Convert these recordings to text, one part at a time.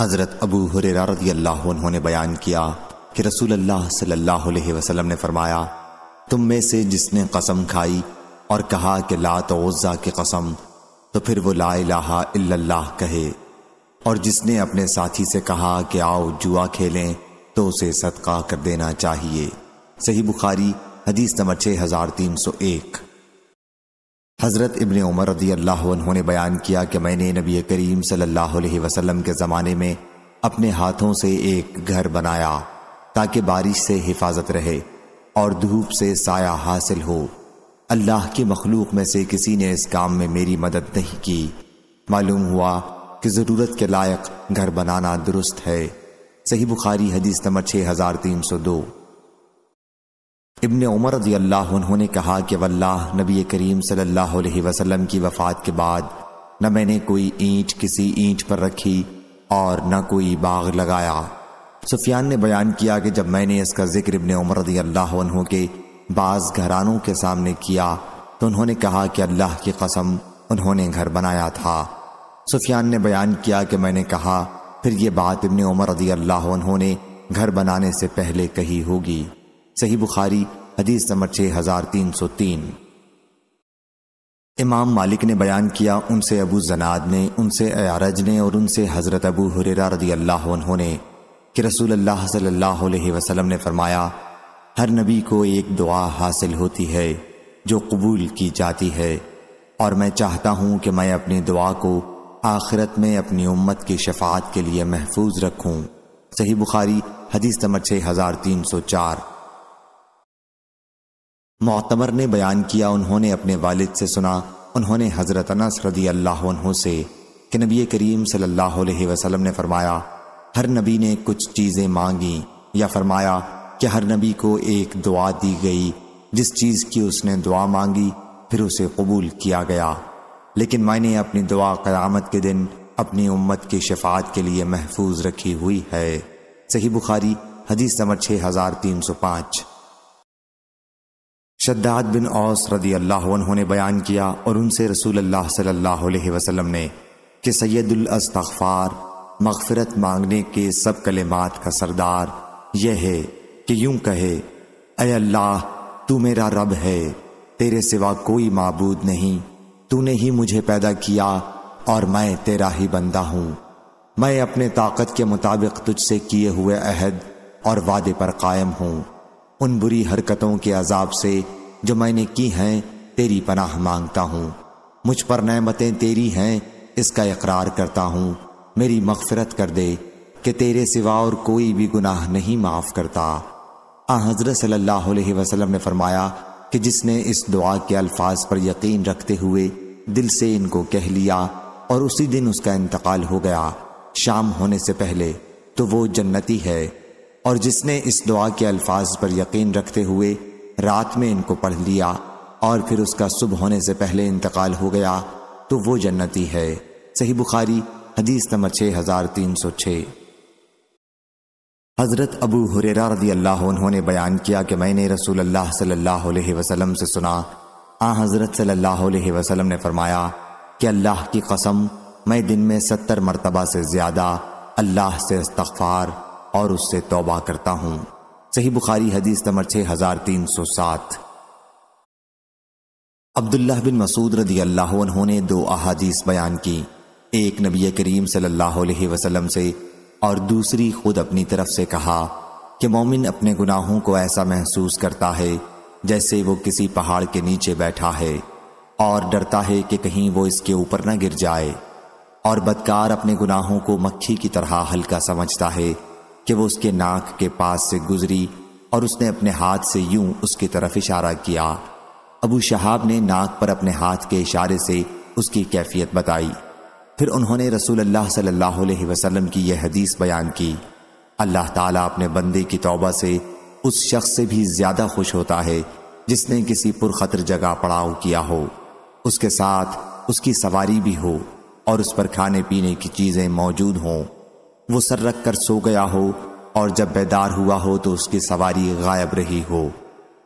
हज़रत अबू हुरेरा रजी अल्लाह उन्होंने बयान किया कि रसूल अल्लाह सल्लल्लाहु अलैहि वसल्लम ने फरमाया तुम में से जिसने कसम खाई और कहा कि लात उज़्ज़ा की कसम तो फिर वो ला इलाहा इल्लल्लाह कहे और जिसने अपने साथी से कहा कि आओ जुआ खेलें तो उसे सदका कर देना चाहिए सही बुखारी हदीस नंबर छः हज़ार तीन सौ एक हज़रत इबन उमर रदी अल्लाह ने बयान किया कि मैंने नबी करीम सल्लल्लाहु अलैहि वसल्लम के ज़माने में अपने हाथों से एक घर बनाया ताकि बारिश से हिफाजत रहे और धूप से साया हासिल हो अल्लाह के मखलूक में से किसी ने इस काम में मेरी मदद नहीं की मालूम हुआ कि ज़रूरत के लायक घर बनाना दुरुस्त है सही बुखारी हदीस नंबर छः हज़ार तीन सौ दो इबन उमर रजी अल्लाह उन्होंने कहा कि वल्लाह नबी करीम सल्लल्लाहु अलैहि वसल्लम की वफ़ात के बाद न मैंने कोई ईंट किसी ईंट पर रखी और न कोई बाग लगाया सुफियान ने बयान किया कि जब मैंने इसका जिक्र इबन उमर रजी अल्लाह के बाज़ घरानों के सामने किया तो उन्होंने कहा कि अल्लाह की कसम उन्होंने घर बनाया था सुफियान ने बयान किया कि मैंने कहा फिर ये बात इबन उमर रजी अल्लाह ने घर बनाने से पहले कही होगी सही बुखारी हदीस नंबर छः हज़ार तीन सौ तीन इमाम मालिक ने बयान किया उनसे अबू जनाद ने उनसे अयारज ने और उनसे हज़रत अबू हुरेरा रदी अल्लाह ने कि रसूल अल्लाह सल्लल्लाहु अलैहि वसल्लम ने फरमाया हर नबी को एक दुआ हासिल होती है जो कबूल की जाती है और मैं चाहता हूं कि मैं अपनी दुआ को आखिरत में अपनी उम्मत की शफात के लिए महफूज रखूँ सही बुखारी हदीस नंबर छः हज़ार तीन सौ चार मोतमर ने बयान किया उन्होंने अपने वालिद से सुना उन्होंने हज़रत अनस रदी अल्लाह से कि नबी करीम सल्लल्लाहु अलैहि वसल्लम ने फरमाया हर नबी ने कुछ चीज़ें मांगी या फरमाया कि हर नबी को एक दुआ दी गई जिस चीज़ की उसने दुआ मांगी फिर उसे कबूल किया गया लेकिन मैंने अपनी दुआ क़यामत के दिन अपनी उम्मत की शफात के लिए महफूज रखी हुई है सही बुखारी हदीस नंबर छः हज़ार तीन सौ पाँच शद्दाद बिन औस रदी अल्लाह ने बयान किया और उनसे रसूल अल्लाह सल्लल्लाहु अलैहि वसल्लम ने कि सैदुल अस्तगफार मगफरत मांगने के सब कलेमात का सरदार यह है कि यूं कहे अय अल्लाह तू मेरा रब है तेरे सिवा कोई मबूद नहीं तूने ही मुझे पैदा किया और मैं तेरा ही बंदा हूं मैं अपने ताकत के मुताबिक तुझसे किए हुए अहद और वादे पर कायम हूं उन बुरी हरकतों के अजाब से जो मैंने की हैं तेरी पनाह मांगता हूँ मुझ पर नमतें तेरी हैं इसका इकरार करता हूँ मेरी मगफरत कर दे कि तेरे सिवा और कोई भी गुनाह नहीं माफ़ करता आ हज़रत सल्लल्लाहु अलैहि वसल्लम ने फरमाया कि जिसने इस दुआ के अल्फाज पर यकीन रखते हुए दिल से इनको कह लिया और उसी दिन उसका इंतकाल हो गया शाम होने से पहले तो वो जन्नती है और जिसने इस दुआ के अल्फाज पर यकीन रखते हुए रात में इनको पढ़ लिया और फिर उसका सुबह होने से पहले इंतकाल हो गया तो वो जन्नती है सही बुखारी हदीस नंबर छः हज़ार तीन सौ छः हज़रत अबू हुरेरा रदी अल्लाह उन्होंने बयान किया कि मैंने रसूल अल्लाह सल्लल्लाहु अलैहि वसल्लम से सुना आ हज़रत सल्लल्लाहु अलैहि वसल्लम ने फरमाया कि अल्लाह की कसम मैं दिन में सत्तर मरतबा से ज़्यादा अल्लाह से इस्तफ़ार और उससे तौबा करता हूँ सही बुखारी हदीस नंबर छह हजार तीन सौ सात अब्दुल्लाह बिन मसूद रदी अल्लाह ने दो अहादीस बयान की एक नबी करीम सल्लल्लाहु अलैहि वसल्लम से और दूसरी खुद अपनी तरफ से कहा कि मोमिन अपने गुनाहों को ऐसा महसूस करता है जैसे वो किसी पहाड़ के नीचे बैठा है और डरता है कि कहीं वो इसके ऊपर न गिर जाए और बदकार अपने गुनाहों को मक्खी की तरह हल्का समझता है कि वो उसके नाक के पास से गुजरी और उसने अपने हाथ से यूं उसकी तरफ इशारा किया अबू शहाब ने नाक पर अपने हाथ के इशारे से उसकी कैफियत बताई फिर उन्होंने रसूल अल्लाह सल्लल्लाहु अलैहि वसल्लम की यह हदीस बयान की अल्लाह ताला अपने बंदे की तौबा से उस शख्स से भी ज्यादा खुश होता है जिसने किसी पुरखतर जगह पड़ाव किया हो उसके साथ उसकी सवारी भी हो और उस पर खाने पीने की चीज़ें मौजूद हों वो सर रख कर सो गया हो और जब बेदार हुआ हो तो उसकी सवारी गायब रही हो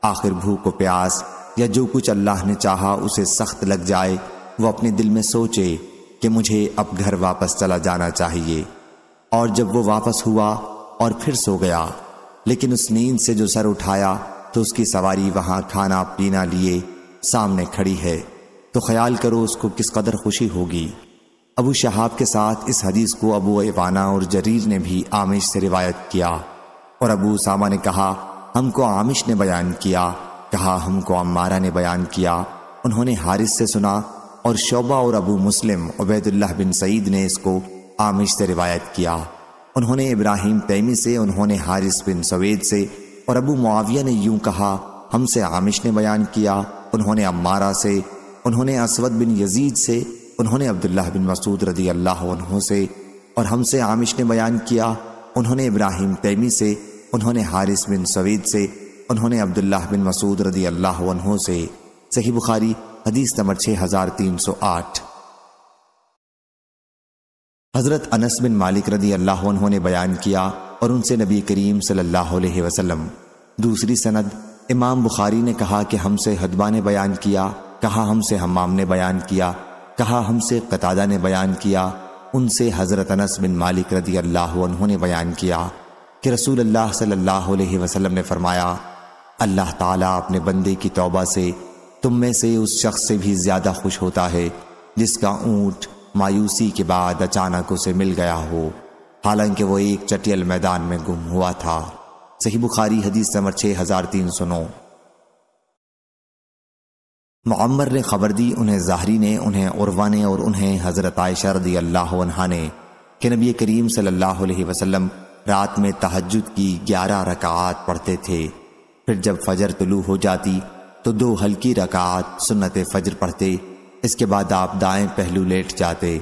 आखिर भूख प्यास या जो कुछ अल्लाह ने चाहा उसे सख्त लग जाए वो अपने दिल में सोचे कि मुझे अब घर वापस चला जाना चाहिए और जब वो वापस हुआ और फिर सो गया लेकिन उस नींद से जो सर उठाया तो उसकी सवारी वहां खाना पीना लिए सामने खड़ी है तो ख्याल करो उसको किस कदर खुशी होगी अबू शहाब के साथ इस हदीस को अबू एवाना और जरीर ने भी आमिश से रिवायत किया और अबू सामा ने कहा हमको आमिश ने बयान किया कहा हमको अम्मारा ने बयान किया उन्होंने हारिस से सुना और शोबा और अबू मुस्लिम उबैदुल्लाह बिन सईद ने इसको आमिश से रिवायत किया उन्होंने इब्राहिम तैमी से उन्होंने हारिस बिन सवेद से और अबू मुआविया ने यूं कहा हमसे आमिश ने बयान किया उन्होंने अम्मारा से उन्होंने असवद बिन यजीद से उन्होंने अब्दुल्लाह बिन मसूद रदी अल्लाह से और हमसे आमिश ने बयान किया उन्होंने इब्राहिम तैमी से उन्होंने हारिस बिन सवीद से उन्होंने अब्दुल्लाह बिन मसूद रदी अल्लाह से सही बुखारी हदीस नंबर छः हज़ार तीन सौ आठ हज़रत अनस बिन मालिक रदी अल्लाह ने बयान किया और उनसे नबी करीम सल्लल्लाहु अलैहि वसल्लम दूसरी सनद इमाम बुखारी ने कहा कि हमसे हदबा ने बयान किया कहा हमसे हमाम ने बयान किया कहा हमसे कतादा ने बयान किया उनसे हज़रत अनस बिन मालिक रदी अल्लाह ने बयान किया कि रसूल अल्लाह सल्लल्लाहु अलैहि वसल्लम ने फरमाया अल्लाह ताला अपने बंदे की तौबा से तुम में से उस शख्स से भी ज़्यादा खुश होता है जिसका ऊँट मायूसी के बाद अचानक उसे मिल गया हो हालांकि वो एक चटियल मैदान में गुम हुआ था सही बुखारी हदीस नंबर छः हज़ार तीन सौ नौ मम्मर ने खबर दी उन्हें ज़ाहरी ने उन्हें उर्वा ने और उन्हें हज़रत आयशा रदी अल्लाह ने कि नबी करीम सल्लल्लाहु अलैहि वसल्लम रात में तहजद की ग्यारह रकात पढ़ते थे फिर जब फजर तुलू हो जाती तो दो हल्की रकात सुन्नत फजर पढ़ते इसके बाद आप दाएं पहलू लेट जाते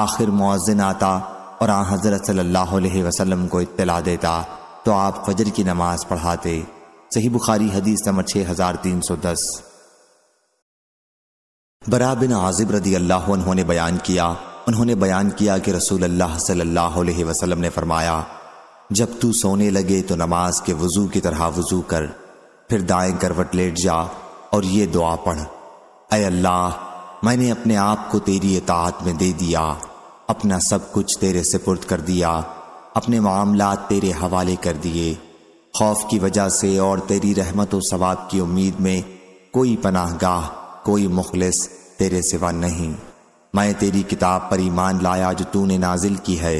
आखिर मुआजिन आता और आ हज़रत सल्लल्लाहु अलैहि वसल्लम को इत्तला देता तो आप फजर की नमाज़ पढ़ाते सही बुखारी हदीस नंबर छः हज़ार तीन सौ दस बरा बिन आजिब रदी अल्लाह उन्होंने बयान किया उन्होंने बयान किया कि रसूल अल्लाह सल्लल्लाहु अलैहि वसल्लम ने फरमाया जब तू सोने लगे तो नमाज के वज़ू की तरह वज़ू कर फिर दाएं करवट लेट जा और ये दुआ पढ़ अय अल्लाह मैंने अपने आप को तेरी इतात में दे दिया अपना सब कुछ तेरे से पुर्द कर दिया अपने मामला तेरे हवाले कर दिए खौफ की वजह से और तेरी रहमत व सवाब की उम्मीद में कोई पनाह गाह कोई मुखलिस तेरे सिवा नहीं मैं तेरी किताब पर ईमान लाया जो तूने नाजिल की है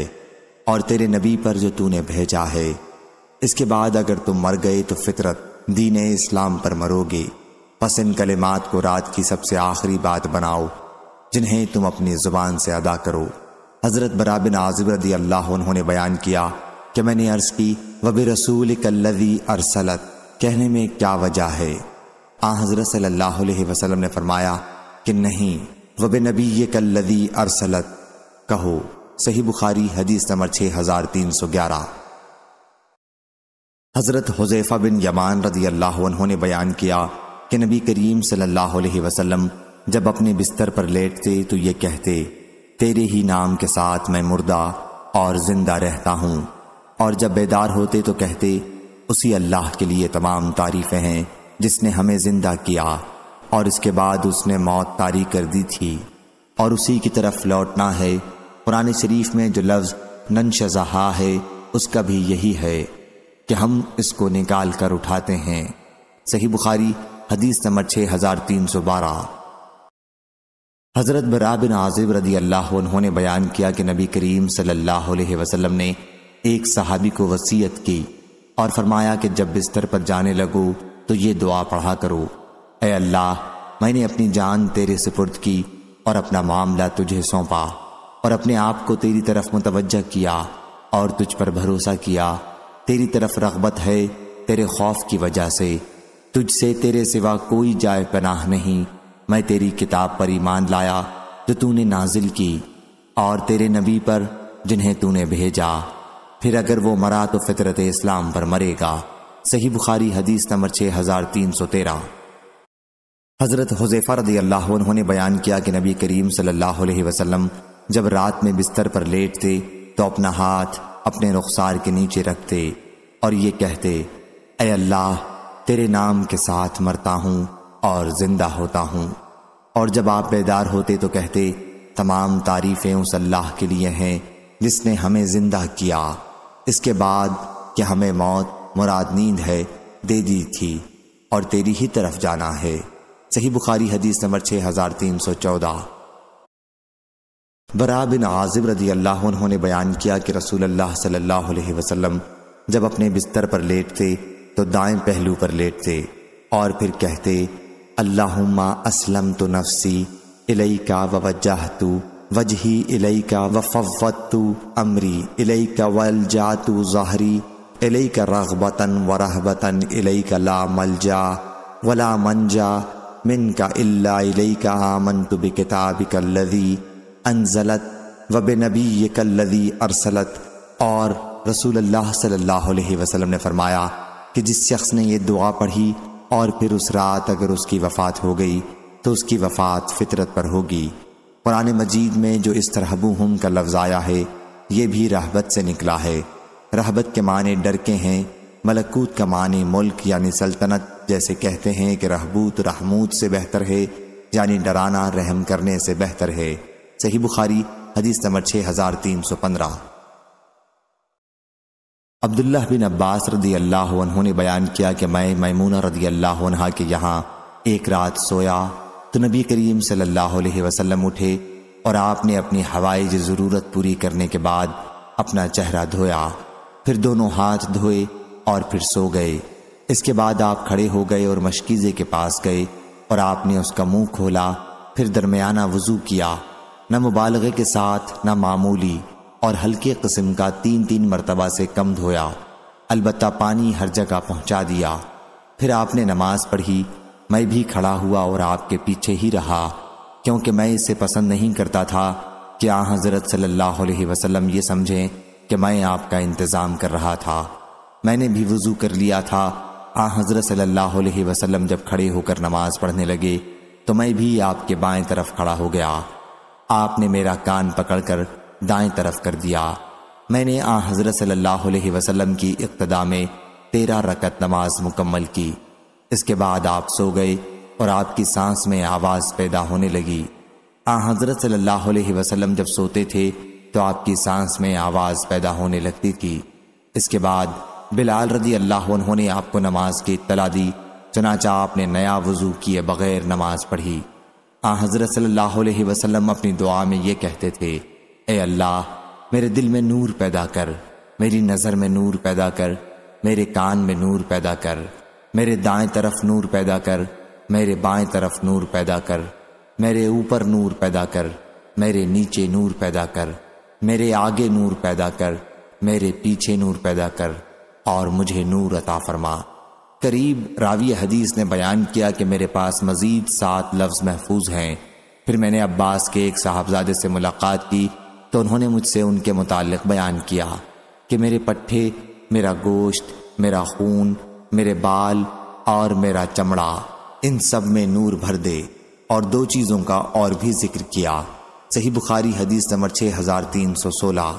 और तेरे नबी पर जो तूने भेजा है इसके बाद अगर तुम मर गए तो फितरत दीन इस्लाम पर मरोगे बस इन कलेमात को रात की सबसे आखिरी बात बनाओ जिन्हें तुम अपनी ज़ुबान से अदा करो हज़रत बराबिन आजिब रदी अल्लाह उन्होंने बयान किया कि मैंने अर्ज़ की वबी रसूल कल्लवी अरसलत कहने में क्या वजह है आ हजरत सल्लल्लाहु अलैहि वसल्लम ने फरमाया कि नहीं वब नबी ये कल लदी अरसलत कहो सही बुखारी हदीस नंबर छः हजार तीन सौ ग्यारह हज़रत हुजैफा बिन यमान रदी अल्लाह ने बयान किया कि नबी करीम सल्लल्लाहु अलैहि वसल्लम जब अपने बिस्तर पर लेटते तो ये कहते तेरे ही नाम के साथ मैं मुर्दा और जिंदा रहता हूँ और जब बेदार होते तो कहते उसी अल्लाह के लिए तमाम तारीफ़ें हैं जिसने हमें जिंदा किया और इसके बाद उसने मौत तारी कर दी थी और उसी की तरफ लौटना है पुराने शरीफ में जो लफ्ज़ ननशजहा है उसका भी यही है कि हम इसको निकाल कर उठाते हैं सही बुखारी हदीस नंबर छः हज़ार तीन सौ बारह हज़रत बरा बिन आजिब रदी अल्लाह उन्होंने बयान किया कि नबी करीम सल्लल्लाहु अलैहि वसल्लम ने एक सहाबी को वसीयत की और फरमाया कि जब बिस्तर पर जाने लगो तो ये दुआ पढ़ा करो ए अल्लाह मैंने अपनी जान तेरे सुपुर्द की और अपना मामला तुझे सौंपा और अपने आप को तेरी तरफ मुतवजह किया और तुझ पर भरोसा किया तेरी तरफ रगबत है तेरे खौफ की वजह से तुझसे तेरे सिवा कोई जाय पनाह नहीं मैं तेरी किताब पर ईमान लाया जो तूने नाजिल की और तेरे नबी पर जिन्हें तूने भेजा फिर अगर वो मरा तो फितरत इस्लाम पर मरेगा सही बुखारी हदीस नंबर छः हज़ार तीन सौ तेरह हज़रत हुजैफ़ा रदी अल्लाह उन्होंने बयान किया कि नबी करीम सल्लल्लाहु अलैहि वसल्लम जब रात में बिस्तर पर लेटते तो अपना हाथ अपने रुखसार के नीचे रखते और ये कहते ए अल्लाह तेरे नाम के साथ मरता हूँ और ज़िंदा होता हूँ और जब आप बेदार होते तो कहते तमाम तारीफ़ें उस अल्लाह के लिए हैं जिसने हमें ज़िंदा किया इसके बाद कि हमें मौत मुराद नींद है दे दी थी और तेरी ही तरफ जाना है सही बुखारी हदीस नंबर छह हज़ार तीन सौ चौदह बरा बिन आजिब रजी अल्लाह उन्होंने बयान किया कि रसूल अल्लाह सल्लल्लाहु अलैहि वसल्लम जब अपने बिस्तर पर लेटते तो दाएं पहलू पर लेटते और फिर कहते अल्लाहुम्मा असलम तो नफसी इलई का वजह तू वजही इलई का वफ़वत तू अमरी इलई का जा तू जहरी इलैक रगबतन व रहबतन इलैक ला मलजा वला मंजा मिन का अल्ला का आमन तुब किताबिकल्लदी अनजलत व बेनबी कल्लदी अरसलत और रसूल अल्लाह सल्लल्लाहु अलैहि वसल्लम ने फरमाया कि जिस शख्स ने यह दुआ पढ़ी और फिर उस रात अगर उसकी वफ़ात हो गई तो उसकी वफ़ात फितरत पर होगी कुरान मजीद में जो इस तरहबू हम का लफ्ज़ आया है ये भी रहबत से निकला है रहबत के माने डर के हैं मलकूत का माने मुल्क यानी सल्तनत जैसे कहते हैं कि रहबूत रहमूत से बेहतर है यानी डराना रहम करने से बेहतर है सही बुखारी हदीस नंबर छः हजार तीन सौ पंद्रह अब्दुल्ला बिन अब्बास रदी अल्लाह उन्होंने बयान किया कि मैं मैमूना रदी अल्लाह के यहाँ एक रात सोया तो नबी करीम सल्लल्लाहु अलैहि वसल्लम उठे और आपने अपनी हवाई ज़रूरत पूरी करने के बाद अपना चेहरा धोया फिर दोनों हाथ धोए और फिर सो गए इसके बाद आप खड़े हो गए और मशकीजे के पास गए और आपने उसका मुंह खोला फिर दरमियाना वजू किया न मुबालगे के साथ न मामूली और हल्के कस्म का तीन तीन मरतबा से कम धोया अलबत् पानी हर जगह पहुंचा दिया फिर आपने नमाज पढ़ी मैं भी खड़ा हुआ और आपके पीछे ही रहा क्योंकि मैं इसे पसंद नहीं करता था कि आ हज़रत सल्लल्लाहु अलैहि वसल्लम ये समझें कि मैं आपका इंतज़ाम कर रहा था मैंने भी वज़ू कर लिया था आ हज़रत सल्लल्लाहु अलैहि वसल्लम जब खड़े होकर नमाज़ पढ़ने लगे तो मैं भी आपके बाएं तरफ खड़ा हो गया आपने मेरा कान पकड़कर दाएं तरफ कर दिया मैंने आ हज़रत सल्लल्लाहु अलैहि वसल्लम की इब्तदा में तेरह रकत नमाज मुकम्मल की इसके बाद आप सो गए और आपकी सांस में आवाज़ पैदा होने लगी आ हज़रत सल्लल्लाहु अलैहि वसल्लम जब सोते थे तो आपकी सांस में आवाज पैदा होने लगती थी इसके बाद बिलाल रदी अल्लाह उन्होंने आपको नमाज की इतला दी चनाचा आपने नया वजू किए बगैर नमाज पढ़ी आ हजरत सल्लाह वसलम अपनी दुआ में ये कहते थे ए अल्लाह मेरे दिल में नूर पैदा कर मेरी नज़र में नूर पैदा कर मेरे कान में नूर पैदा कर मेरे दाएं तरफ नूर पैदा कर मेरे बाएं तरफ नूर पैदा कर मेरे ऊपर नूर पैदा कर मेरे नीचे नूर पैदा कर मेरे आगे नूर पैदा कर मेरे पीछे नूर पैदा कर और मुझे नूर अता फरमा करीब रावी हदीस ने बयान किया कि मेरे पास मज़ीद सात लफ्ज़ महफूज हैं फिर मैंने अब्बास के एक साहबजादे से मुलाकात की तो उन्होंने मुझसे उनके मुतालिक बयान किया कि मेरे पट्ठे मेरा गोश्त मेरा खून मेरे बाल और मेरा चमड़ा इन सब में नूर भर दे और दो चीज़ों का और भी जिक्र किया सही बुखारी हदीस नंबर छः हज़ार तीन सौ सोलह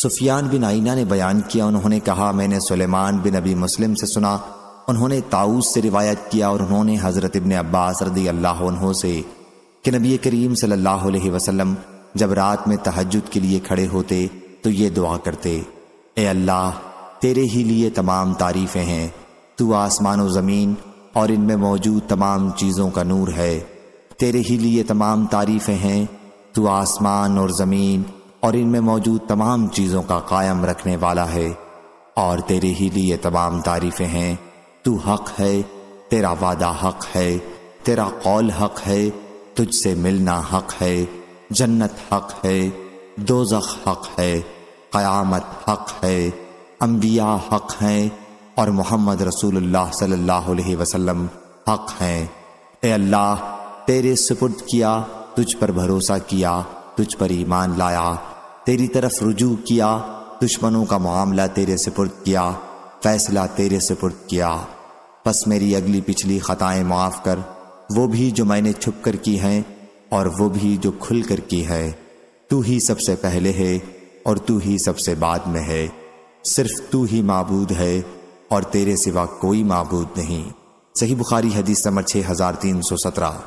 सुफियान बिन आइना ने बयान किया उन्होंने कहा मैंने सुलेमान बिन अबी मुस्लिम से सुना उन्होंने ताऊस से रिवायत किया और उन्होंने हज़रत इबन अब्बास रदी अल्लाह से कि नबी करीम सल्लल्लाहु अलैहि वसल्लम जब रात में तहजद के लिए खड़े होते तो ये दुआ करते ए अल्लाह तेरे ही लिए तमाम तारीफ़ें हैं तू आसमान ज़मीन और इनमें मौजूद तमाम चीज़ों का नूर है तेरे ही लिए तमाम तारीफ़ें हैं तू आसमान और ज़मीन और इनमें मौजूद तमाम चीज़ों का कायम रखने वाला है और तेरे ही लिए तमाम तारीफ़ें हैं तू हक है तेरा वादा हक है तेरा कौल हक है तुझसे मिलना हक है जन्नत हक है दोजख हक है क़यामत हक है अम्बिया हक हैं और मोहम्मद रसूल सल्लल्लाहु वसलम हक हैं ए अल्लाह तेरे सुपुर्द किया तुझ पर भरोसा किया तुझ पर ईमान लाया तेरी तरफ रुजू किया दुश्मनों का मामला तेरे सुपुर्द किया फैसला तेरे सुपुर्द किया बस मेरी अगली पिछली ख़ताएं माफ़ कर वो भी जो मैंने छुप कर की हैं और वो भी जो खुल कर की है तू ही सबसे पहले है और तू ही सबसे बाद में है सिर्फ तू ही मबूद है और तेरे सिवा कोई मबूद नहीं सही बुखारी हदीस नंबर छः हज़ार तीन सौ सत्रह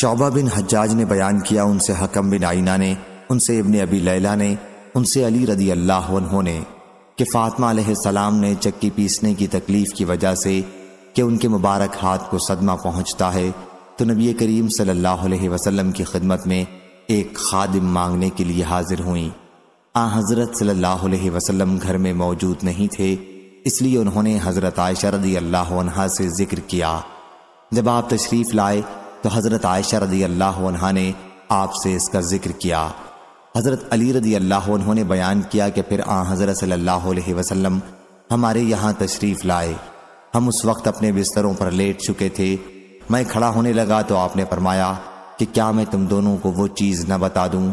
शोबा बिन हज्जाज ने बयान किया उनसे हकम बिन आइना ने उनसे इबन अबी लैला ने उनसे अली रदी अल्लाह ने कि फ़ातमा सलाम ने चक्की पीसने की तकलीफ़ की वजह से कि उनके मुबारक हाथ को सदमा पहुंचता है तो नबी करीम सल्लल्लाहु अलैहि वसल्लम की खिदमत में एक खादिम मांगने के लिए हाजिर हुई आ हज़रत सल्लल्लाहु अलैहि वसल्लम घर में मौजूद नहीं थे इसलिए उन्होंने हज़रत आयशा रदी अल्लाह से ज़िक्र किया जब आप तशरीफ़ लाए तो हज़रत आयशा रदी अल्लाह ने आपसे इसका जिक्र किया हज़रत अली रदी अल्लाह ने बयान किया कि फिर आ हज़रत सल्ला वसम हमारे यहाँ तशरीफ़ लाए हम उस वक्त अपने बिस्तरों पर लेट चुके थे मैं खड़ा होने लगा तो आपने फरमाया कि क्या मैं तुम दोनों को वो चीज़ न बता दूँ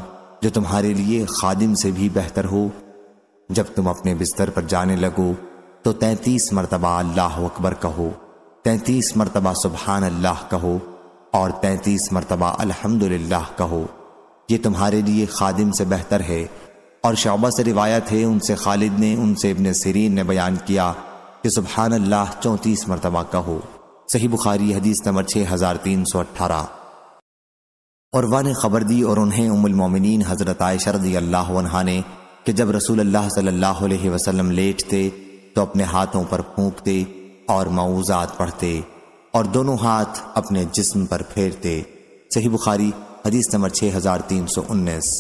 जो तुम्हारे लिए खादिम से भी बेहतर हो जब तुम अपने बिस्तर पर जाने लगो तो तैंतीस मरतबा अल्लाह अकबर कहो तैंतीस मरतबा सुबहान अल्लाह कहो और तैतीस मरतबा अल्हम्दुलिल्लाह कहो ये तुम्हारे लिए खादिम से बेहतर है और शौबा से रिवायत है उनसे खालिद ने उनसे इबन सरीन ने बयान किया कि सुबहान अल्लाह चौंतीस मरतबा कहो सही बुखारी हदीस नंबर छः हज़ार तीन सौ अट्ठारह और वाह ने खबर दी और उन्हें उमुलमोमिन हज़रत आय रदी अल्लाह ने कि जब रसूल अल्लाह सल्लल्लाहु अलैहि वसल्लम लेटते तो अपने हाथों पर फूंकते और मऊज़ात पढ़ते और दोनों हाथ अपने जिस्म पर फेरते सही बुखारी हदीस नंबर उन्नीस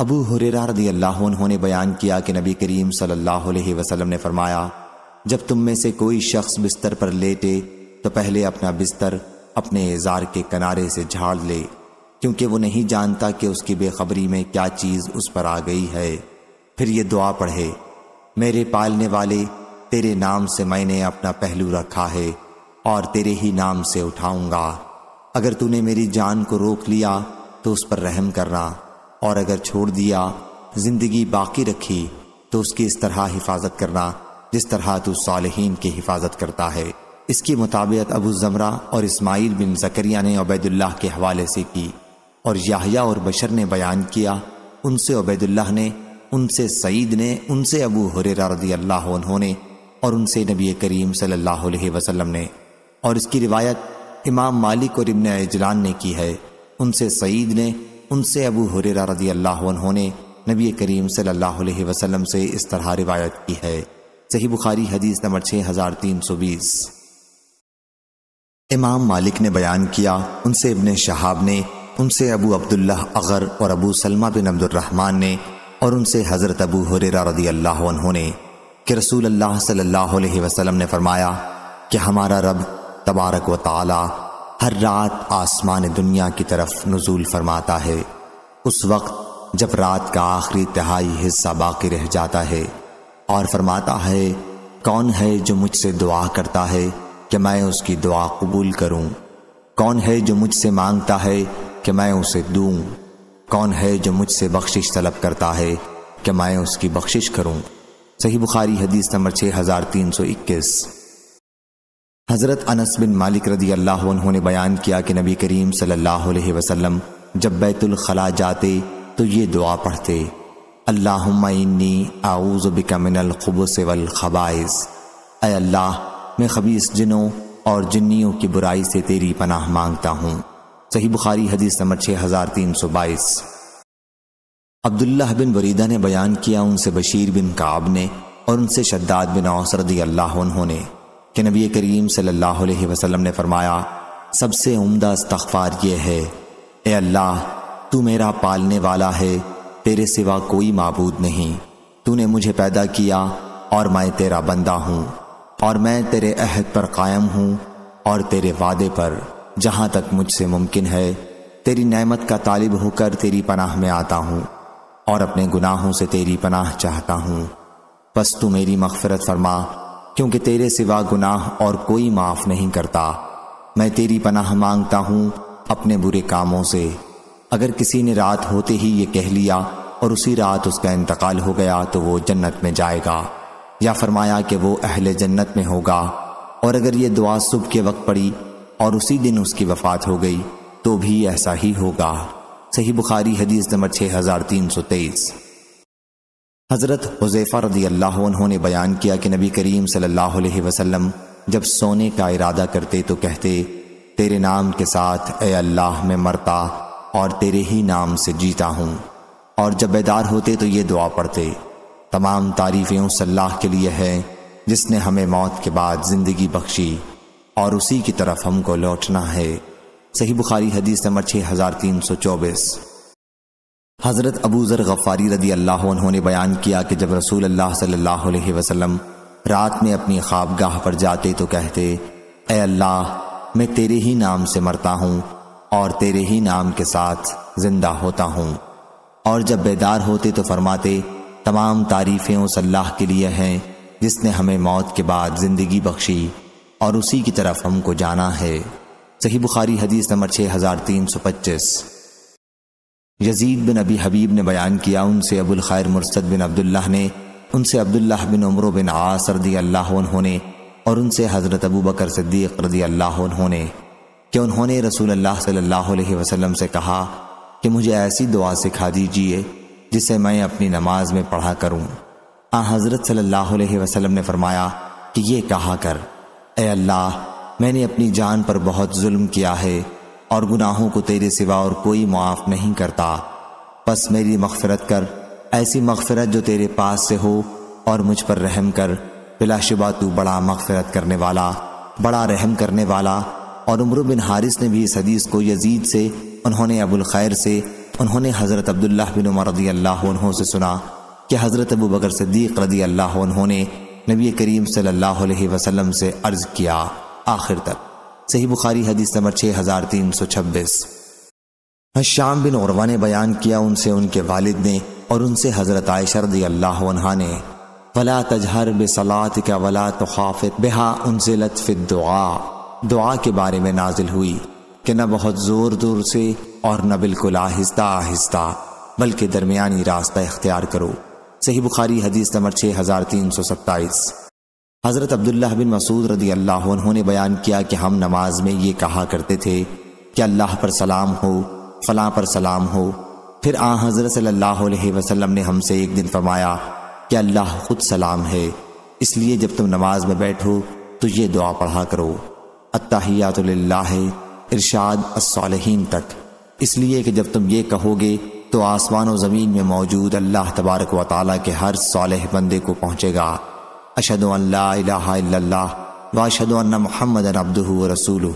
अबू हुरेरा रदी अल्लाह उन्होंने बयान किया कि नबी करीम सल्लल्लाहु अलैहि वसल्लम ने फरमाया जब तुम में से कोई शख्स बिस्तर पर लेटे तो पहले अपना बिस्तर अपने इजार के किनारे से झाड़ ले क्योंकि वो नहीं जानता कि उसकी बेखबरी में क्या चीज़ उस पर आ गई है फिर ये दुआ पढ़े मेरे पालने वाले तेरे नाम से मैंने अपना पहलू रखा है और तेरे ही नाम से उठाऊंगा अगर तूने मेरी जान को रोक लिया तो उस पर रहम करना और अगर छोड़ दिया जिंदगी बाकी रखी तो उसकी इस तरह हिफाजत करना जिस तरह तू सालहीन की हिफाजत करता है इसकी मुताबियत अबू जमरा और इस्माइल बिन जकरिया ने अबैदुल्लाह के हवाले से की और याहिया और बशर ने बयान किया उनसे अबैदुल्लाह ने उनसे सईद ने उनसे अबू हुरेरा रदी अल्लाह उन्होंने और उनसे नबी करीम सल्लल्लाहु अलैहि वसल्लम ने और इसकी रिवायत इमाम मालिक और इबन अजलान ने की है उनसे सईद ने उनसे अबू हुरेरा रदी अल्लाह ने नबी करीम सल्लल्लाहु अलैहि वसल्लम से इस तरह रिवायत की है सही बुखारी हदीस नंबर छः हज़ार तीन सौ बीस इमाम मालिक ने बयान किया उनसे इबन शहाब ने उनसे अबू अब्दुल्ला अगर और अबू सलमा बिन अब्दुलरहमान ने और उनसे हज़रत अबू हुरेरा रदी अल्लाह ने कि रसूल अल्लाह सल्लल्लाहु अलैहि वसल्लम ने फरमाया कि हमारा रब तबारक व ताला हर रात आसमान दुनिया की तरफ नजूल फरमाता है उस वक्त जब रात का आखिरी तिहाई हिस्सा बाकी रह जाता है और फरमाता है कौन है जो मुझसे दुआ करता है कि मैं उसकी दुआ कबूल करूं? कौन है जो मुझसे मांगता है कि मैं उसे दूं? कौन है जो मुझसे बख्शिश तलब करता है कि मैं उसकी बख्शिश करूं? सही बुखारी हदीस नंबर छः हजार तीन सौ इक्कीस हज़रत अनस बिन मालिक रदी अल्लाह ने बयान किया कि नबी करीम सल्लल्लाहु अलैहि वसल्लम जब बैतुलखला जाते तो ये दुआ पढ़ते अल्लाहुम्मनी अल्लाह मैं खबीस जिनों और जिन्नियों की बुराई से तेरी पनाह मांगता हूँ सही बुखारी हदीस नंबर छः हज़ार तीन सौ बाईस अब्दुल्लाह बिन वरीदा ने बयान किया उनसे बशीर बिन काब ने और उनसे शद्दाद बिन औसरदी अल्लाह ने कि नबी करीम सल्लल्लाहु अलैहि वसल्लम ने फरमाया सबसे उम्दा इस्तफार यह है ए अल्लाह तू मेरा पालने वाला है तेरे सिवा कोई मबूद नहीं तूने मुझे पैदा किया और मैं तेरा बंदा हूँ और मैं तेरे अहद पर कायम हूँ और तेरे वादे पर जहाँ तक मुझसे मुमकिन है तेरी नेमत का तालिब होकर तेरी पनाह में आता हूँ और अपने गुनाहों से तेरी पनाह चाहता हूँ बस तू मेरी मगफरत फरमा क्योंकि तेरे सिवा गुनाह और कोई माफ नहीं करता मैं तेरी पनाह मांगता हूं अपने बुरे कामों से अगर किसी ने रात होते ही ये कह लिया और उसी रात उसका इंतकाल हो गया तो वो जन्नत में जाएगा या फरमाया कि वो अहले जन्नत में होगा और अगर ये दुआ सुबह के वक्त पड़ी और उसी दिन उसकी वफात हो गई तो भी ऐसा ही होगा सही बुखारी हदीस नंबर छः हज़ार तीन सौ तेईस हज़रत हुजैफ़ा रदी अल्लाह ने बयान किया कि नबी करीम सल्लल्लाहु अलैहि वसल्लम जब सोने का इरादा करते तो कहते तेरे नाम के साथ ए अल्लाह मैं मरता और तेरे ही नाम से जीता हूँ और जब बेदार होते तो ये दुआ पढ़ते तमाम तारीफ़ें उस अल्लाह के लिए है जिसने हमें मौत के बाद ज़िंदगी बख्शी और उसी की तरफ हमको लौटना है सही बुखारी हदीस नंबर छः हज़ार तीन सौ चौबीस हज़रत अबू ज़र गफ़ारी रदी अल्लाह उन्होंने बयान किया कि जब रसूल अल्लाह सल्लल्लाहु अलैहि वसल्लम रात में अपनी ख्वाबगाह पर जाते तो कहते ए अल्लाह मैं तेरे ही नाम से मरता हूँ और तेरे ही नाम के साथ ज़िंदा होता हूँ और जब बेदार होते तो फरमाते तमाम तारीफ़ें उस अल्लाह के लिए हैं जिसने हमें मौत के बाद ज़िंदगी बख्शी और उसी की तरफ हमको जाना है सही बुखारी हदीस नंबर छः हज़ार तीन सौ पच्चीस यजीद बिन अबी हबीब ने बयान किया उनसे अबुल खैर मुर्सद बिन अब्दुल्लाह ने उनसे अब्दुल्लाह बिन उमर बिन आसरदी अल्लाह ने और उनसे हज़रत अबू बकर सिद्दीक रदी अल्लाह ने कि उन्होंने रसूल अल्लाह सल्लल्लाहु अलैहि वसल्लम से कहा कि मुझे ऐसी दुआ सिखा दीजिए जिसे मैं अपनी नमाज में पढ़ा करूँ हाँ, आ हज़रत सल्लल्लाहु अलैहि वसल्लम ने फरमाया कि ये कहा कर अल्लाह मैंने अपनी जान पर बहुत जुल्म किया है और गुनाहों को तेरे सिवा और कोई मुआफ़ नहीं करता बस मेरी मगफरत कर ऐसी मगफरत जो तेरे पास से हो और मुझ पर रहम कर बिलाशुबा तू बड़ा मगफरत करने वाला बड़ा रहम करने वाला और उम्र बिन हारिस ने भी इस हदीस को यजीद से उन्होंने अबुल खैर से उन्होंने हज़रत अब्दुल्ला बिन उमर रदी अल्लाह से सुना कि हज़रत अबू बकर सद्दीक रदी अल्लाह ने नबी करीम सल्लल्लाहु अलैहि वसल्लम से अर्ज़ किया आखिर तक सही बुखारी हदीस नंबर छः हज़ार तीन सौ छब्बीस शाम बिन औरवा ने बयान किया उनसे उनके वालिद ने और उनसे हज़रत आयशा रदी अल्लाह ने वला तजहर बेसलात का वला तो खाफित बेहा उनसे लतफ़ दुआ दुआ के बारे में नाजिल हुई कि न बहुत ज़ोर दूर से और न बिल्कुल आहिस्ता आहिस्ता बल्कि दरमियानी रास्ता इख्तियार करो सही बुखारी हदीस नंबर छः हज़ार तीन सौ सत्ताईस हज़रत अब्दुल्ला बिन मसूद रदी अल्लाह उन्होंने बयान किया कि हम नमाज में ये कहा करते थे कि अल्लाह पर सलाम हो फलाँ पर सलाम हो फिर आ हज़रत सल्लल्लाहु अलैहि वसल्लम ने हमसे एक दिन फरमाया कि अल्लाह खुद सलाम है इसलिए जब तुम नमाज में बैठो तो ये दुआ पढ़ा करो अतहियातल्ला इरशाद असलहीन तक इसलिए कि जब तुम ये कहोगे तो आसमान और ज़मीन में मौजूद अल्लाह तबारक व ताली के हर साल बंदे को पहुँचेगा अशद अल्ला व अशद महमद अब्दू रसूल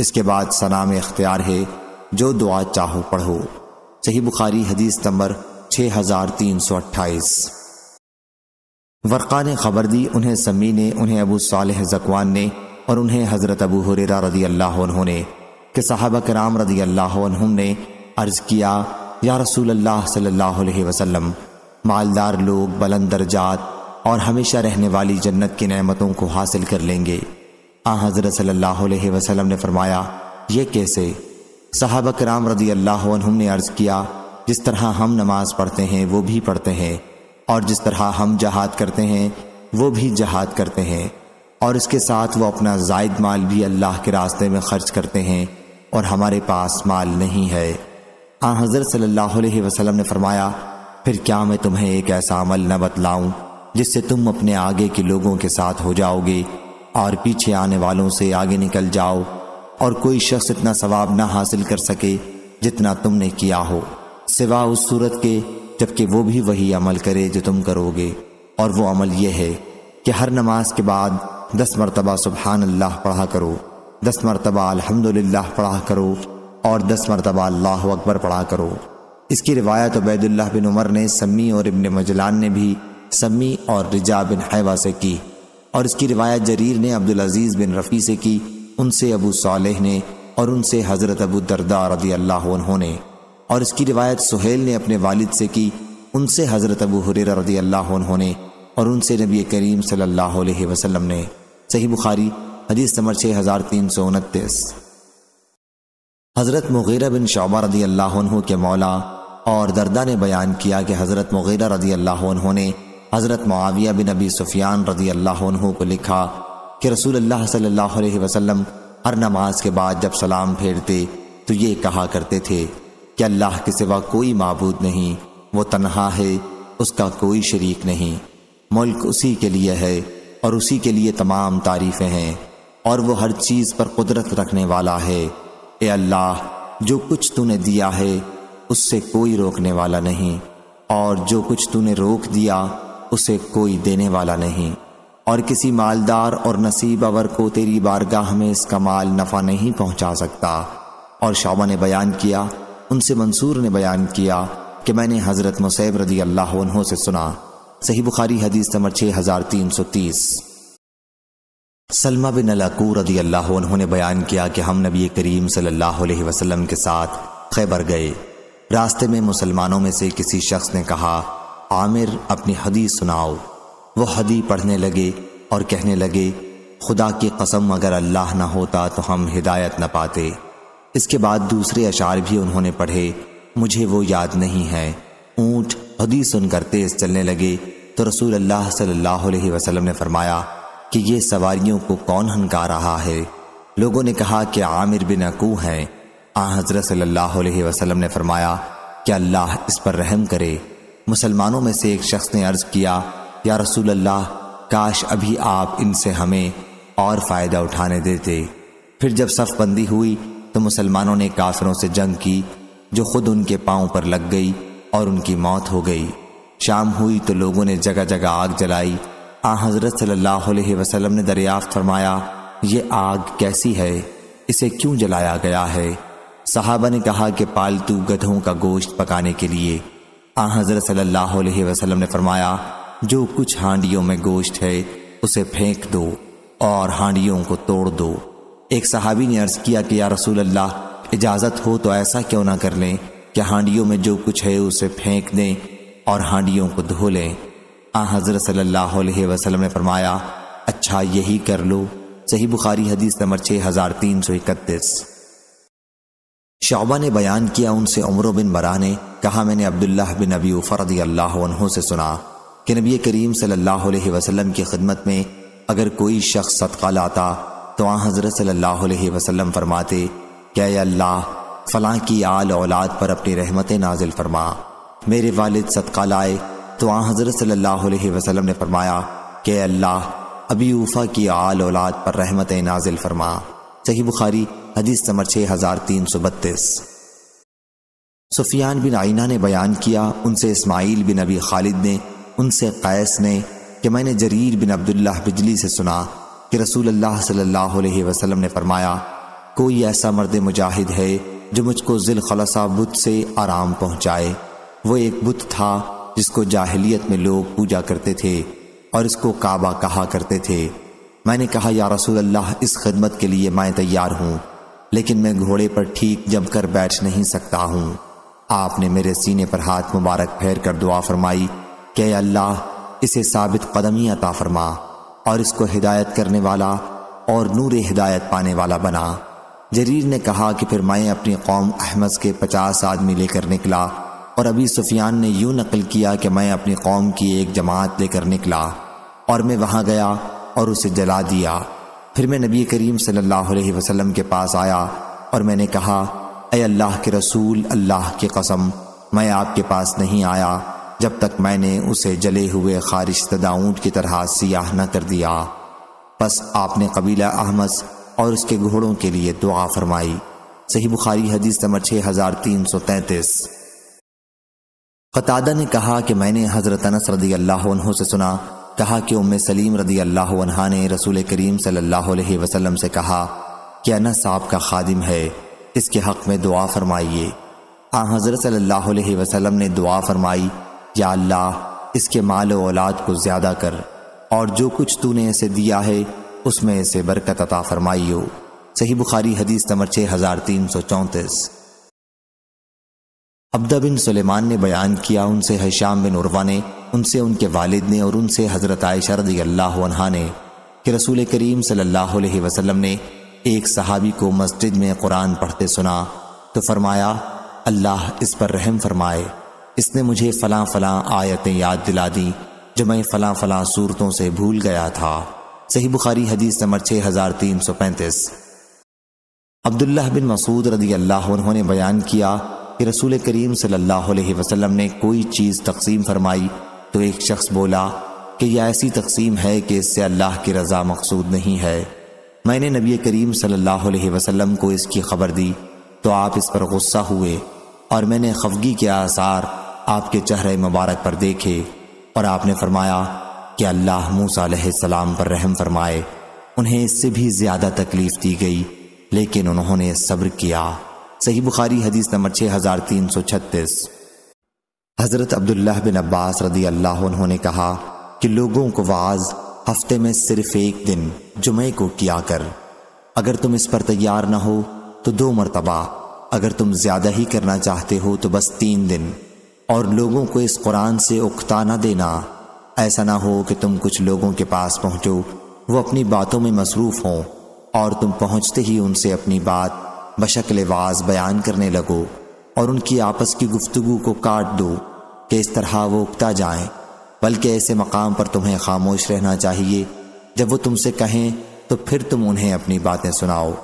इसके बाद सलाम इख्तियार है जो दुआ चाहो पढ़ो सही बुखारी हदीस नंबर छः हज़ार तीन सौ अट्ठाईस वर्क़ा ने खबर दी उन्हें समी ने उन्हें अबू साल जकवान ने और उन्हें हज़रत अबू हुरेरा रदी अल्लाह ने कि साहब कराम रदी अल्लाह ने अर्ज़ किया या रसूल अल्लाह सल्लल्लाहु अलैहि मालदार लोग बलंदर जात और हमेशा रहने वाली जन्नत की नमतों को हासिल कर लेंगे आ हज़रत सल्लाम ने फरमाया ये कैसे साहब राम रजी अल्लाह ने अर्ज़ किया जिस तरह हम नमाज पढ़ते हैं वो भी पढ़ते हैं और जिस तरह हम जहाद करते हैं वो भी जहाद करते हैं और इसके साथ वो अपना जायद माल भी अल्लाह के रास्ते में खर्च करते हैं और हमारे पास माल नहीं है आ हज़रत सल्लल्लाहु अलैहि ने फरमाया फिर क्या मैं तुम्हें एक ऐसा अमल न बतलाऊँ जिससे तुम अपने आगे के लोगों के साथ हो जाओगे और पीछे आने वालों से आगे निकल जाओ और कोई शख्स इतना सवाब ना हासिल कर सके जितना तुमने किया हो सिवा उस सूरत के जबकि वो भी वही अमल करे जो तुम करोगे और वो अमल यह है कि हर नमाज के बाद दस मरतबा सुबहान अल्लाह पढ़ा करो दस मरतबा अलहमदल्ला पढ़ा करो और दस मरतबा अल्लाह अकबर पढ़ा करो इसकी रिवायत उबैदुल्ला बिन उमर ने सम्मी और इबन मजलान ने भी सम्मी और रिजा बिन हैवा से की और इसकी रिवायत जरीर ने अब्दुल अजीज़ बिन रफ़ी से की उनसे अबू सालेह ने और उनसे हज़रत अबू दरदा रदी अल्लाह ने और इसकी रिवायत सुहेल ने अपने वालिद से की उनसे हज़रत अबू हुरर रदी अल्लाह ने और उनसे नबी करीम सल्लल्लाहु अलैहि वसल्लम ने सही बुखारी हदीस नंबर छः हज़ार तीन सौ उनतीस हज़रत मुगैरा बिन शोबा रदी अल्लाह के मौला और दरदा ने बयान किया कि हज़रत मुगैरा रदी अल्लाह ने हज़रत मुआविया बिन अबी सुफियान रजी अल्लाह को लिखा कि रसूल अल्लाह सल्लल्लाहु अलैहि वसल्लम हर नमाज के बाद जब सलाम फेरते तो ये कहा करते थे कि अल्लाह के सिवा कोई मबूद नहीं वो तनहा है उसका कोई शरीक नहीं मुल्क उसी के लिए है और उसी के लिए तमाम तारीफ़ें हैं और वो हर चीज़ पर कुदरत रखने वाला है ए अल्लाह जो कुछ तूने दिया है उससे कोई रोकने वाला नहीं और जो कुछ तूने रोक दिया उसे कोई देने वाला नहीं और किसी मालदार और नसीब अवर को तेरी बारगाह में इसका माल नफ़ा नहीं पहुंचा सकता और शाबा ने बयान किया उनसे मंसूर ने बयान किया कि मैंने हज़रत मुसैब रदी अल्लाह से सुना सही बुखारी हदीस नंबर छः हज़ार तीन सौ तीस सलमा बिन अलकूर रदी अल्लाह ने बयान किया कि हम नबी करीम सल्लल्लाहु अलैहि वसल्लम के साथ खैबर गए रास्ते में मुसलमानों में से किसी शख्स ने कहा आमिर अपनी हदी सुनाओ वो हदी पढ़ने लगे और कहने लगे खुदा की कसम अगर अल्लाह ना होता तो हम हिदायत न पाते इसके बाद दूसरे अशार भी उन्होंने पढ़े मुझे वो याद नहीं है ऊँट हदी सुनकर तेज चलने लगे तो रसूल अल्लाह सल्लल्लाहु अलैहि वसल्लम ने फरमाया कि ये सवारियों को कौन हनका रहा है लोगों ने कहा कि आमिर बिन अकू हैं आ हजरत सल्लल्लाहु अलैहि वसल्लम ने फरमाया कि अल्लाह इस पर रहम करे मुसलमानों में से एक शख्स ने अर्ज किया या रसूल अल्लाह काश अभी आप इनसे हमें और फ़ायदा उठाने देते फिर जब सफबंदी हुई तो मुसलमानों ने काफिरों से जंग की जो खुद उनके पाँव पर लग गई और उनकी मौत हो गई शाम हुई तो लोगों ने जगह जगह आग जलाई आ हज़रत सल्लल्लाहु अलैहि वसल्लम ने दरियाफ्त फरमाया ये आग कैसी है इसे क्यों जलाया गया है साहबा ने कहा कि पालतू गधों का गोश्त पकाने के लिए आ हज़रत सल्लल्लाहु अलैहि वसल्लम ने फरमाया जो कुछ हांडियों में गोश्त है उसे फेंक दो और हांडियों को तोड़ दो एक सहाबी ने अर्ज़ किया कि या रसूल अल्लाह इजाज़त हो तो ऐसा क्यों ना कर लें कि हांडियों में जो कुछ है उसे फेंक दें और हांडियों को धो लें आ हज़रत सल्लल्लाहु अलैहि वसल्लम ने फरमाया अच्छा यही कर लो सही बुखारी हदीस नंबर छः हज़ार तीन सौ इकतीस शौबा ने बयान किया उनसे उमर बिन मरा ने कहा मैंने अब्दुल्लाह बिन अबी फ़रदी अल्लाह से सुना कि नबी करीम सल्लल्लाहु अलैहि वसल्लम की खिदमत में अगर कोई शख्स सदका लाता तो आ हज़रत सल्लल्लाहु अलैहि वसल्लम फरमाते क्या अल्लाह फ़लाँ की आल औलाद पर अपनी रहमत नाजिल फरमा मेरे वालद सदका लाए तो आ हज़रत सल्लल्लाहु ने फरमाया क्या अल्लाह अबी ऊफ़ा की आल औलाद पर रहमत नाजिल फरमा सही बुखारी हदीस नंबर छः हज़ार तीन सौ बत्तीस सुफियान बिन आइना ने बयान किया उनसे इस्माइल बिन अबी खालिद ने उनसे कैस ने कि मैंने जरीर बिन अब्दुल्ला बिजली से सुना कि रसूल अल्लाह सल्लल्लाहु अलैहि वसल्लम ने फरमाया कोई ऐसा मर्द मुजाहिद है जो मुझको जिल खलसा बुत से आराम पहुंचाए वो एक बुत था जिसको जाहिलियत में लोग पूजा करते थे और इसको काबा कहा करते थे मैंने कहा या रसूल अल्लाह इस खिदमत के लिए मैं तैयार हूँ लेकिन मैं घोड़े पर ठीक जमकर बैठ नहीं सकता हूँ आपने मेरे सीने पर हाथ मुबारक फेर कर दुआ फरमाई कि अल्लाह इसे साबित कदमी अता फरमा और इसको हिदायत करने वाला और नूर हिदायत पाने वाला बना जरीर ने कहा कि फिर मैं अपनी कौम अहमद के पचास आदमी लेकर निकला और अभी सुफियान ने यूं नकल किया कि मैं अपनी कौम की एक जमात लेकर निकला और मैं वहां गया और उसे जला दिया फिर मैं नबी करीम सल्लल्लाहु अलैहि वसल्लम के पास आया और मैंने कहा अय अल्लाह के रसूल अल्लाह की कसम मैं आपके पास नहीं आया जब तक मैंने उसे जले हुए खारिश ऊँट की तरह सियाह न कर दिया बस आपने कबीला अहमस और उसके घोड़ों के लिए दुआ फरमाई सही बुखारी हदीस नंबर छः हज़ार तीन सौ तैंतीस कतादा ने कहा कि मैंने हज़रत अनस रदी अल्लाह से सुना कहा कि उम सलीम रदी अल्लाह عنہ ने रसूल करीम सल्लल्लाहु अलैहि से कहा कि अनस साहब का खादिम है इसके हक़ में दुआ फरमाइए आ हाँ, हज़रत सल्ला वसलम ने दुआ फरमाई या अल्लाह इसके माल औलाद को ज़्यादा कर और जो कुछ तूने इसे दिया है उसमें इसे बरकत अता फरमाइयो सही बुखारी हदीस नंबर छः हज़ार तीन सौ चौंतीस अब्दा बिन सलेमान ने बयान किया उनसे हैशाम बिन उर्वा ने उनसे उनके वालिद ने और उनसे हज़रत आयशा रदी अल्लाह ने कि रसूल करीम सल्लल्लाहु अलैहि वसल्लम ने एक सहाबी को मस्जिद में कुरान पढ़ते सुना तो फरमाया अल्लाह इस पर रहम फरमाए इसने मुझे फ़लाँ फ़लाँ आयतें याद दिला दी जो मैं फ़लाँ फ़लाँ सूरतों से भूल गया था सही बुखारी हदीस नंबर छः हज़ार तीन सौ पैंतीस अब्दुल्ला बिन मसूद रदी अल्लाह ने बयान किया कि रसूल करीम सल्लल्लाहु अलैहि वसल्लम ने कोई चीज़ तकसीम फरमाई तो एक शख्स बोला कि यह ऐसी तकसीम है कि इससे अल्लाह की रज़ा मकसूद नहीं है मैंने नबी करीम सल्लल्लाहु अलैहि वसल्लम को इसकी खबर दी तो आप इस पर गुस्सा हुए और मैंने खफगी के आसार आपके चेहरे मुबारक पर देखे और आपने फरमाया कि अल्लाह मूसा पर रहम फरमाए उन्हें इससे भी ज़्यादा तकलीफ़ दी गई लेकिन उन्होंने सब्र किया सही बुखारी हदीस नंबर छः हज़ार तीन सौ छत्तीस हज़रत अब्दुल्ला बिन अब्बास रदी अल्लाह उन्होंने कहा कि लोगों को वाज हफ्ते में सिर्फ एक दिन जुमे को किया कर अगर तुम इस पर तैयार ना हो तो दो मरतबा अगर तुम ज़्यादा ही करना चाहते हो तो बस तीन दिन और लोगों को इस कुरान से उकता ना देना ऐसा ना हो कि तुम कुछ लोगों के पास पहुँचो वो अपनी बातों में मसरूफ़ हों और तुम पहुँचते ही उनसे अपनी बात बशक वाज बयान करने लगो और उनकी आपस की गुफ्तगु को काट दो कि इस तरह वो उगता जाए बल्कि ऐसे मकाम पर तुम्हें खामोश रहना चाहिए जब वो तुमसे कहें तो फिर तुम उन्हें अपनी बातें सुनाओ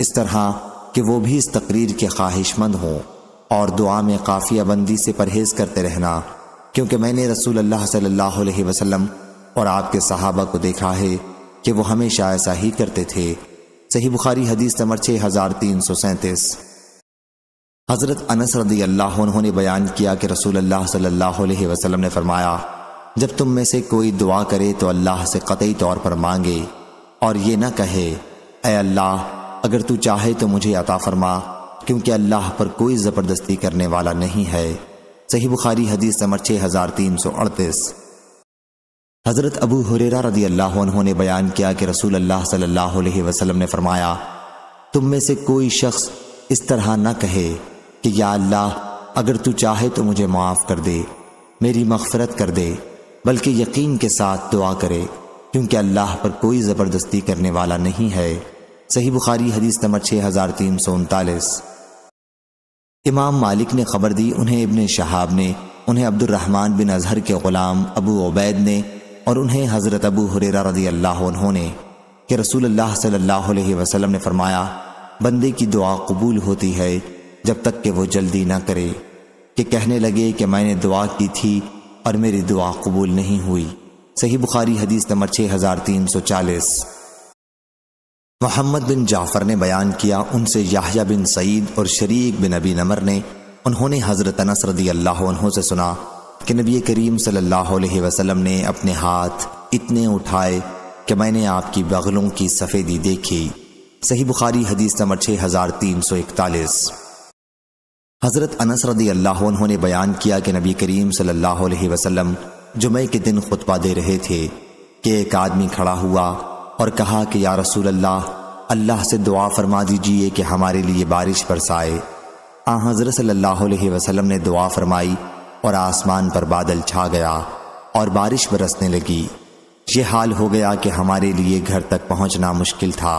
इस तरह कि वो भी इस तकरीर के ख्वाहिशमंद हों और दुआ में काफिया बंदी से परहेज करते रहना क्योंकि मैंने रसूल अल्लाह सल्लल्लाहु अलैहि वसल्लम और आपके सहाबा को देखा है कि वो हमेशा ऐसा ही करते थे सही बुखारी हदीस नंबर छः हज़ार तीन सौ सैंतीस हज़रत अनस रदी अल्लाह उन्होंने बयान किया कि रसूल अल्लाह सल्लल्लाहु अलैहि वसल्लम ने फरमाया जब तुम में से कोई दुआ करे तो अल्लाह से कतई तौर पर मांगे और ये ना कहे अय अल्लाह अगर तू चाहे तो मुझे अता फरमा क्योंकि अल्लाह पर कोई ज़बरदस्ती करने वाला नहीं है सही बुखारी हदीस नंबर छः हज़ार तीन सौ अड़तीस हज़रत अबू हुरेरा रदी अल्लाह उन्होंने बयान किया कि रसूल अल्लाह सल्लल्लाहु अलैहि वसल्लम ने फरमाया तुम में से कोई शख्स इस तरह ना कहे कि या अल्लाह अगर तू चाहे तो मुझे माफ़ कर दे मेरी मफफरत कर दे बल्कि यकीन के साथ दुआ करे क्योंकि अल्लाह पर कोई ज़बरदस्ती करने वाला नहीं है सही बुखारी हदीस नंबर छः हज़ार तीन सौ उनतालीस इमाम मालिक ने खबर दी उन्हें इबन शहाब ने उन्हें अब्दुलरहमान बिन अजहर के ग़ुलाम अबू उबैद ने और उन्हें हज़रत अबू हुरेरा रदी अल्लाह उन्होंने कि रसूल अल्लाह सल्लल्लाहु अलैहि वसल्लम ने फरमाया बंदे की दुआ कबूल होती है जब तक कि वो जल्दी ना करे कि कहने लगे कि मैंने दुआ की थी और मेरी दुआ कबूल नहीं हुई सही बुखारी हदीस नंबर छः हजार तीन सौ चालीस मोहम्मद बिन जाफ़र ने बयान किया उनसे याहिया बिन सईद और शरीक बिन अबी नमर ने उन्होंने हज़रत अनस रदी अल्लाह से सुना कि नबी करीम सल्लल्लाहु अलैहि वसल्लम ने अपने हाथ इतने उठाए कि मैंने आपकी बगलों की सफ़ेदी देखी सही बुखारी हदीस नंबर छः हजार तीन सौ इकतालीस हज़रत अनस रदी अल्लाह ने बयान किया कि नबी करीम सल्लल्लाहु अलैहि वसल्लम जुमे के दिन खुतबा दे रहे थे कि एक आदमी खड़ा हुआ और कहा कि या रसूल अल्लाह अल्लाह से दुआ फरमा दीजिए कि हमारे लिए बारिश बरसाए आ हज़रत सल्लल्लाहु अलैहि वसल्लम ने दुआ फरमाई और आसमान पर बादल छा गया और बारिश बरसने लगी ये हाल हो गया कि हमारे लिए घर तक पहुंचना मुश्किल था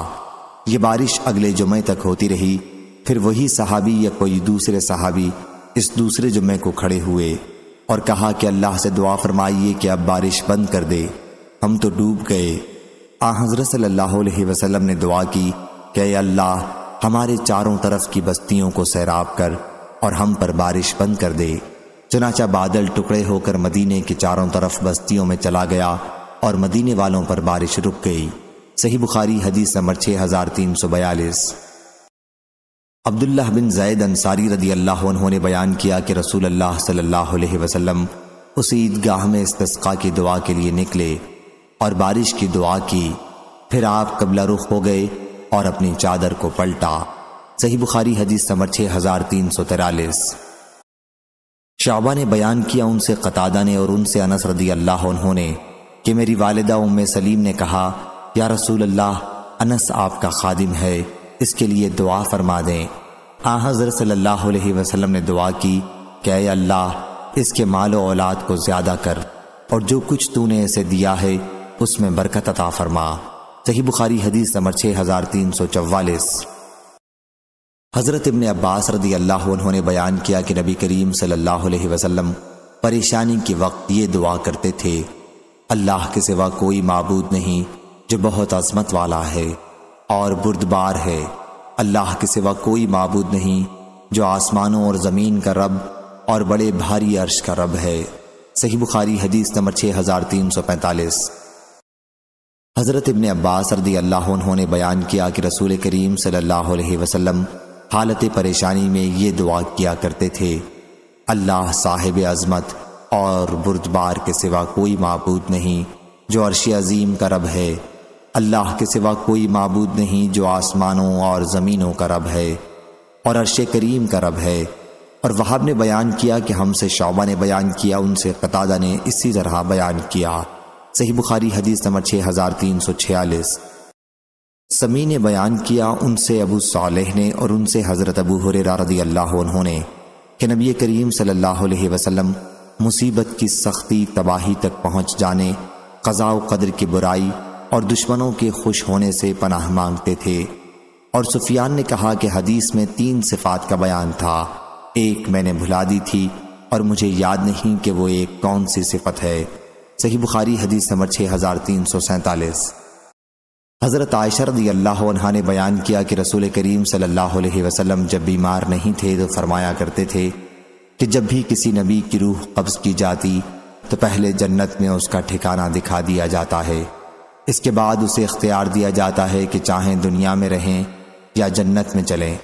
ये बारिश अगले जुमे तक होती रही फिर वही सहाबी या कोई दूसरे सहाबी इस दूसरे जुम्मे को खड़े हुए और कहा कि अल्लाह से दुआ फरमाइए कि अब बारिश बंद कर दे हम तो डूब गए आ हजरत सल्लल्लाहु अलैहि वसल्लम ने दुआ की कि अल्लाह हमारे चारों तरफ की बस्तियों को सैराब कर और हम पर बारिश बंद कर दे चनाचा बादल टुकड़े होकर मदीने के चारों तरफ बस्तियों में चला गया और मदीने वालों पर बारिश रुक गई सही बुखारी हदीस नंबर छः हज़ार तीन सौ बयालीस अब्दुल्ला बिन जैद अंसारी रदी अल्लाह उन्होंने बयान किया कि रसूल अल्लाह सल्लल्लाहु अलैहि वसल्लम उस ईदगाह में इस्तस्का की दुआ के लिए निकले और बारिश की दुआ की फिर आप कबला रुख हो गए और अपनी चादर को पलटा सही बुखारी हदीस समर छः हजार तीन सौ तिरालीस शाबा ने बयान किया उनसे कतादा ने और उनसे अनस रदी अल्लाह उन्होंने कि मेरी वालदा उम सलीम ने कहा या रसूल अल्लाह अनस आपका खादिम है इसके लिए दुआ फरमा दें आ हज़र सल्ला वसलम ने दुआ की कि अल्लाह इसके माल औलाद को ज़्यादा कर और जो कुछ तूने इसे दिया है उसमें बरकत अता फरमा सही बुखारी हदीस नंबर छः हज़ार तीन सौ चवालीस हज़रत इबन अब्बास रदी अल्लाह उन्होंने बयान किया कि नबी करीम सल्लल्लाहु अलैहि वसल्लम परेशानी के वक्त ये दुआ करते थे अल्लाह के सिवा कोई मबूद नहीं जो बहुत अजमत वाला है और बुरदबार है अल्लाह के सिवा कोई मबूद नहीं जो आसमानों और ज़मीन का रब और बड़े भारी अर्श का रब है सही बुखारी हदीस नंबर छः हज़ार तीन सौ पैंतालीस हज़रत इबन अब्बास रदी अल्लाह उन्होंने बयान किया कि रसूल करीम सल्लल्लाहु अलैहि वसल्लम हालत परेशानी में ये दुआ किया करते थे अल्लाह साहिब अजमत और बुरदबार के सिवा कोई मबूद नहीं जो अर्श अजीम का रब है अल्लाह के सिवा कोई मबूद नहीं जो आसमानों और ज़मीनों का रब है और अरश करीम का रब है और वहाब ने बयान किया कि हमसे शोबा ने बयान किया उनसे कतादा ने इसी तरह बयान किया सही बुखारी हदीस नंबर छः हज़ार तीन सौ छियालीस समी ने बयान किया उनसे अबू सालेह ने और उनसे हज़रत अबू हुर रदी अल्लाह उन्होंने कि नबी करीम सल्लल्लाहु अलैहि वसल्लम मुसीबत की सख्ती तबाही तक पहुंच जाने कज़ा कदर की बुराई और दुश्मनों के खुश होने से पनाह मांगते थे और सुफियान ने कहा कि हदीस में तीन सिफात का बयान था एक मैंने भुला दी थी और मुझे याद नहीं कि वो एक कौन सी सिफत है सही बुखारी हदीस नंबर छः हज़ार तीन सौ सैंतालीस हज़रत आयशरदी अल्लाह ने बयान किया कि रसूल करीम सल्लल्लाहु अलैहि वसल्लम जब बीमार नहीं थे तो फरमाया करते थे कि जब भी किसी नबी की रूह कब्ज़ की जाती तो पहले जन्नत में उसका ठिकाना दिखा दिया जाता है इसके बाद उसे इख्तियार दिया जाता है कि चाहे दुनिया में रहें या जन्नत में चलें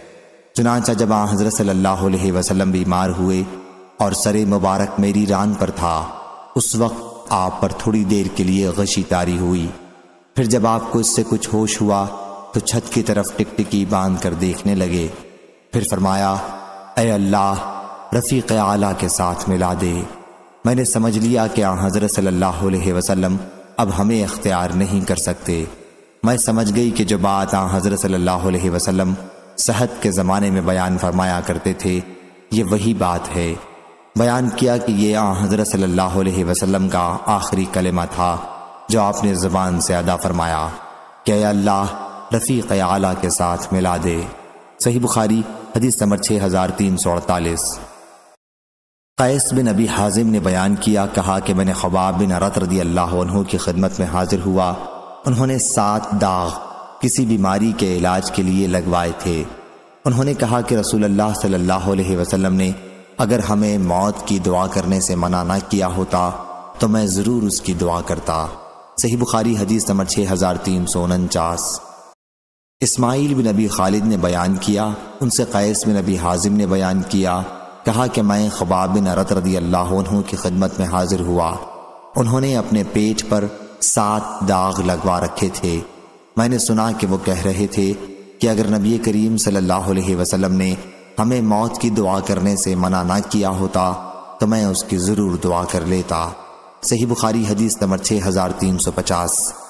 चुनाचा जब आ हज़रत सल्लल्लाहु अलैहि वसल्लम बीमार हुए और सरे मुबारक मेरी रान पर था उस वक्त आप पर थोड़ी देर के लिए गशी तारी हुई फिर जब आपको इससे कुछ होश हुआ तो छत की तरफ टिकटिकी बांध कर देखने लगे फिर फरमाया अय अल्लाह रफ़ीक आला के साथ मिला दे मैंने समझ लिया कि आ हज़रत सल्लल्लाहु अलैहि वसल्लम अब हमें अख्तियार नहीं कर सकते मैं समझ गई कि जो बात आ हज़रत सल्लल्लाहु अलैहि वसल्लम सहत के ज़माने में बयान फरमाया करते थे ये वही बात है बयान किया कि ये आ हज़रत सल्लल्लाहु अलैहि वसल्लम का आखिरी कलमा था जो आपने ज़बान से अदा फरमाया कि अल्लाह रफ़ीक़ आला के साथ मिला दे सही बुखारी हदीस नंबर छः हज़ार तीन सौ अड़तालीस कैस बिन अबी हाजिम ने बयान किया कहा कि मैंने ख्वाब बिन हरत रदी अल्लाह की खिदमत में हाजिर हुआ उन्होंने सात दाग किसी बीमारी के इलाज के लिए लगवाए थे उन्होंने कहा कि रसूल अल्लाह सल्लल्लाहु अलैहि वसल्लम ने अगर हमें मौत की दुआ करने से मना ना किया होता तो मैं ज़रूर उसकी दुआ करता सही बुखारी हदीस नंबर छः हज़ार तीन सौ उनचास इस्माइल बिन अबी खालिद ने बयान किया उनसे कैस बिन अबी हाजिम ने बयान किया कहा कि मैं खबाब बिन अरत रदी अल्लाह की खिदमत में हाजिर हुआ उन्होंने अपने पेट पर सात दाग लगवा रखे थे मैंने सुना कि वो कह रहे थे कि अगर नबी करीम सल्लल्लाहु अलैहि वसल्लम ने हमें मौत की दुआ करने से मना ना किया होता तो मैं उसकी ज़रूर दुआ कर लेता सही बुखारी हदीस नंबर छः हज़ार तीन सौ पचास